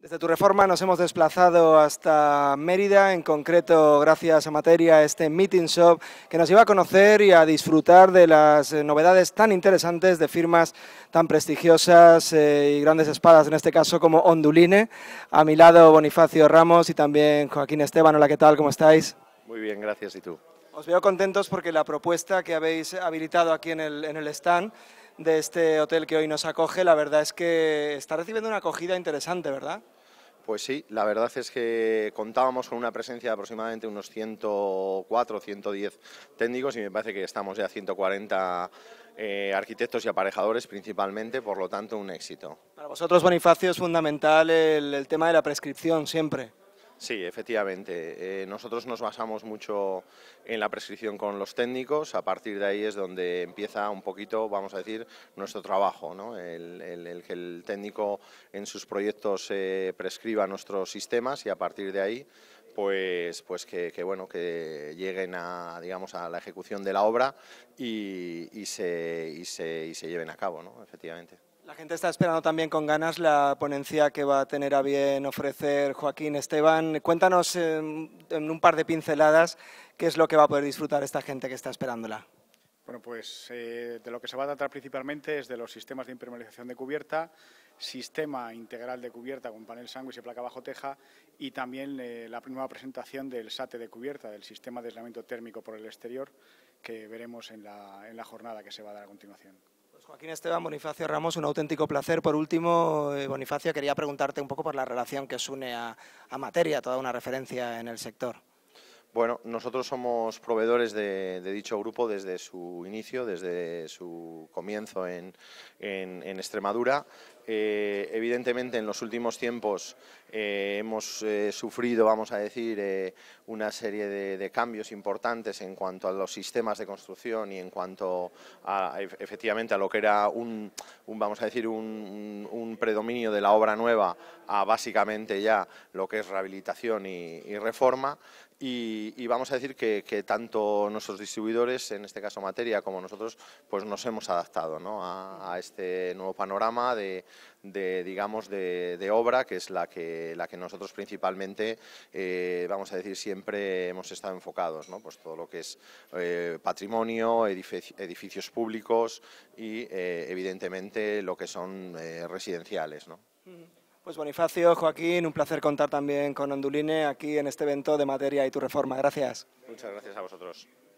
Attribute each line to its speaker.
Speaker 1: Desde tu reforma nos hemos desplazado hasta Mérida, en concreto gracias a Materia, este Meeting Shop, que nos iba a conocer y a disfrutar de las eh, novedades tan interesantes de firmas tan prestigiosas eh, y grandes espadas, en este caso como Onduline. A mi lado Bonifacio Ramos y también Joaquín Esteban. Hola, ¿qué tal? ¿Cómo estáis?
Speaker 2: Muy bien, gracias. ¿Y tú?
Speaker 1: Os veo contentos porque la propuesta que habéis habilitado aquí en el stand de este hotel que hoy nos acoge, la verdad es que está recibiendo una acogida interesante, ¿verdad?
Speaker 2: Pues sí, la verdad es que contábamos con una presencia de aproximadamente unos 104, 110 técnicos y me parece que estamos ya 140 eh, arquitectos y aparejadores principalmente, por lo tanto un éxito.
Speaker 1: Para vosotros, Bonifacio,
Speaker 2: es fundamental el tema de la prescripción siempre. Sí, efectivamente. Eh, nosotros nos basamos mucho en la prescripción con los técnicos. A partir de ahí es donde empieza un poquito, vamos a decir, nuestro trabajo. ¿no? El, que el técnico en sus proyectos eh, prescriba nuestros sistemas y a partir de ahí pues, pues que, bueno que lleguen a digamos a la ejecución de la obra y, y, se, y, se, y se, lleven a cabo ¿no? efectivamente
Speaker 1: la gente está esperando también con ganas la ponencia que va a tener a bien ofrecer Joaquín Esteban. Cuéntanos em, en un par de pinceladas qué es lo que va a poder disfrutar esta gente que está esperándola.
Speaker 3: Bueno, pues eh, de lo que se va a tratar principalmente es de los sistemas de impermeabilización de cubierta, sistema integral de cubierta con panel sándwich y placa bajo teja y también eh, la primera presentación del SATE de cubierta, del sistema de aislamiento térmico por el exterior, que veremos en la jornada que se va a dar a continuación. Pues,
Speaker 1: Joaquín Esteban, Bonifacio Ramos, un auténtico placer. Por último, eh, Bonifacio, quería preguntarte un poco por la relación que se une a materia, toda una referencia en el sector.
Speaker 2: Bueno, nosotros somos proveedores de, dicho grupo desde su inicio, desde su comienzo en, Extremadura. Eh, evidentemente, en los últimos tiempos eh, hemos eh, sufrido, vamos a decir, una serie de, cambios importantes en cuanto a los sistemas de construcción y en cuanto a, efectivamente a lo que era un, vamos a decir, un, predominio de la obra nueva a básicamente ya lo que es rehabilitación y reforma. Y, vamos a decir que, tanto nuestros distribuidores, en este caso Materia, como nosotros, pues nos hemos adaptado a, este nuevo panorama de, digamos, de, obra, que es la que, la que nosotros principalmente, eh, vamos a decir, siempre hemos estado enfocados, pues todo lo que es eh, patrimonio, edificios públicos y, eh, evidentemente, lo que son residenciales. ¿no?
Speaker 1: Pues Bonifacio, Joaquín, un placer contar también con Anduline aquí en este evento de Materia y tu Reforma. Gracias.
Speaker 3: Muchas gracias a vosotros.